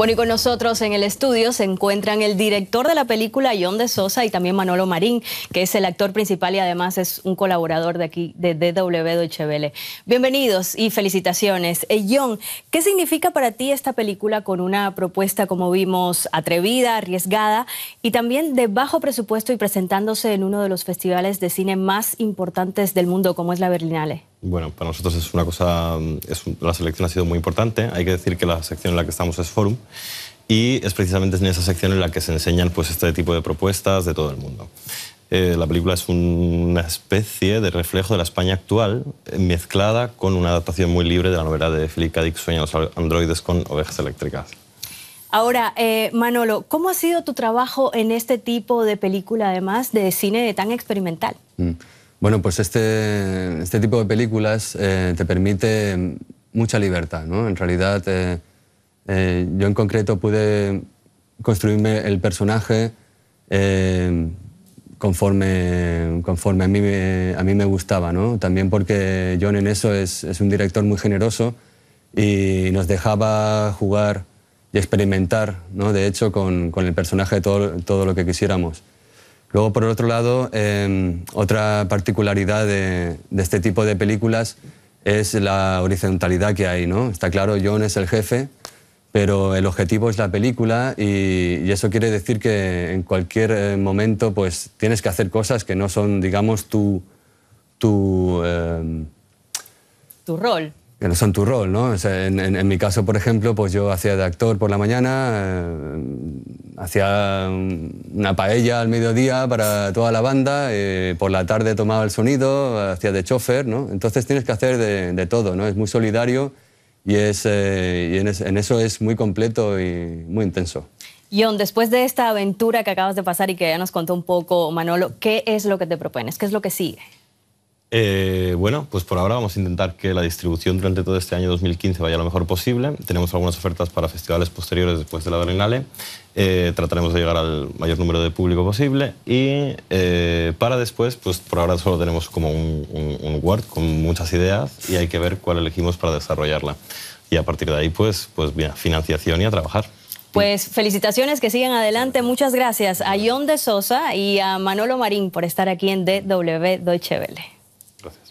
Bueno, y con nosotros en el estudio se encuentran el director de la película, John de Sosa, y también Manolo Marín, que es el actor principal y además es un colaborador de aquí, de DW Bienvenidos y felicitaciones. Eh, John, ¿qué significa para ti esta película con una propuesta, como vimos, atrevida, arriesgada y también de bajo presupuesto y presentándose en uno de los festivales de cine más importantes del mundo, como es la Berlinale? Bueno, para nosotros es una cosa, mm, la selección ha sido muy importante. Hay que decir que la sección en la que estamos es Forum y es precisamente en esa sección en la que se enseñan pues, este tipo de propuestas de todo el mundo. Eh, la película es una especie de reflejo de la España actual mezclada con una adaptación muy libre de la novela de Philip K. Dick Sueños los androides con ovejas eléctricas. Ahora, eh, Manolo, ¿cómo ha sido tu trabajo en este tipo de película, además de cine tan experimental? Mm. Bueno, pues este, este, tipo de películas eh, te permite mucha libertad, ¿no? En realidad, eh, eh, yo en concreto pude construirme el personaje conforme, a, mí, a mí me gustaba, ¿no? También porque John en eso es, un director muy generoso y nos dejaba jugar y experimentar, ¿no? de hecho, con, el personaje todo lo que quisiéramos. Luego, por otro lado, em, otra particularidad de, este tipo de películas es la horizontalidad que hay, ¿no? Está claro, John es el jefe, pero el objetivo es la película y, eso quiere decir que en cualquier eh, momento pues tienes que hacer cosas que no son, digamos, tu... Tu, em, tu rol que no son tu rol, ¿no? en, mi caso, por ejemplo, pues yo hacía de actor por la mañana, eh, hacía una paella al mediodía para toda la banda, eh, por la tarde tomaba el sonido, hacía de chofer, ¿no? Entonces tienes que hacer de, todo, ¿no? Es muy solidario y, es, eh, y en, eso es muy completo y muy intenso. John, después de esta aventura que acabas de pasar y que ya nos contó un poco Manolo, ¿qué es lo que te propones? ¿Qué es lo que sigue? Eh, bueno, pues por ahora vamos a intentar que la distribución durante todo este año 2015 vaya lo mejor posible. Tenemos algunas ofertas para festivales posteriores después de la Berlinale. Eh, trataremos de llegar al mayor número de público posible y eh, para después, pues por ahora solo tenemos como un, Word con muchas ideas y hay que ver cuál elegimos para desarrollarla. Y a partir de ahí, pues, pues bien, financiación y a trabajar. Pues felicitaciones, que sigan adelante. Muchas gracias a John de Sosa y a Manolo Marín por estar aquí en DW Deutsche Welle. Gracias.